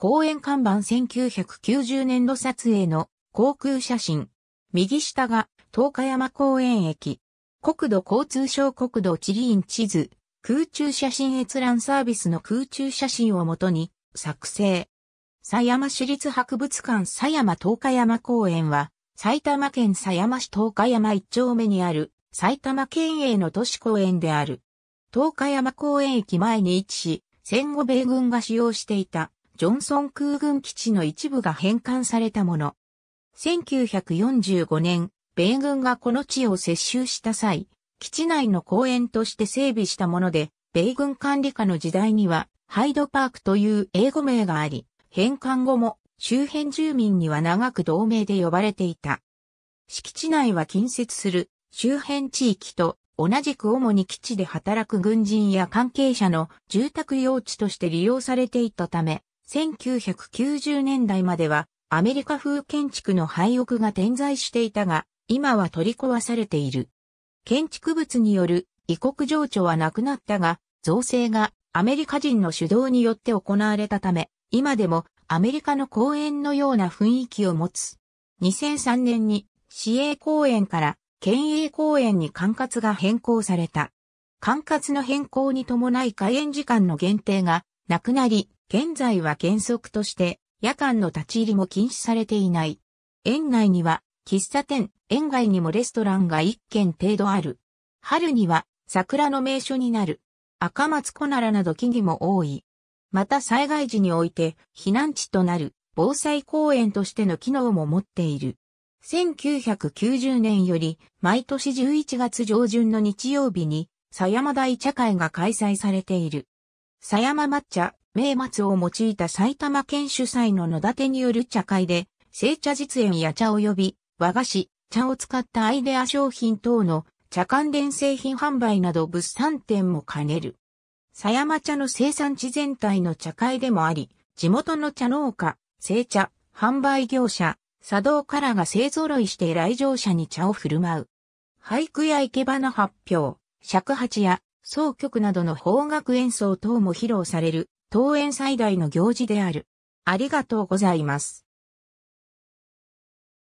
公園看板1990年度撮影の航空写真。右下が東海山公園駅。国土交通省国土地理院地図。空中写真閲覧サービスの空中写真をもとに作成。狭山市立博物館狭山東海山公園は埼玉県狭山市東海山一丁目にある埼玉県営の都市公園である。東海山公園駅前に位置し、戦後米軍が使用していたジョンソン空軍基地の一部が返還されたもの。1945年、米軍がこの地を接収した際、基地内の公園として整備したもので、米軍管理下の時代には、ハイドパークという英語名があり、返還後も周辺住民には長く同盟で呼ばれていた。敷地内は近接する周辺地域と同じく主に基地で働く軍人や関係者の住宅用地として利用されていたため、1990年代まではアメリカ風建築の廃屋が点在していたが、今は取り壊されている。建築物による異国情緒はなくなったが、造成がアメリカ人の主導によって行われたため、今でもアメリカの公園のような雰囲気を持つ。2003年に市営公園から県営公園に管轄が変更された。管轄の変更に伴い開園時間の限定がなくなり、現在は原則として夜間の立ち入りも禁止されていない。園内には喫茶店、園外にもレストランが1軒程度ある。春には桜の名所になる。赤松小奈良など木々も多い。また災害時において避難地となる防災公園としての機能も持っている。1990年より毎年11月上旬の日曜日に狭山大茶会が開催されている。狭山抹茶名末を用いた埼玉県主催の野立による茶会で、製茶実演や茶及び和菓子、茶を使ったアイデア商品等の茶関連製品販売など物産展も兼ねる。狭山茶の生産地全体の茶会でもあり、地元の茶農家、製茶、販売業者、茶道からが勢揃いして来場者に茶を振る舞う。俳句や生け花発表、尺八や、奏曲などの方楽演奏等も披露される桃園最大の行事である。ありがとうございます。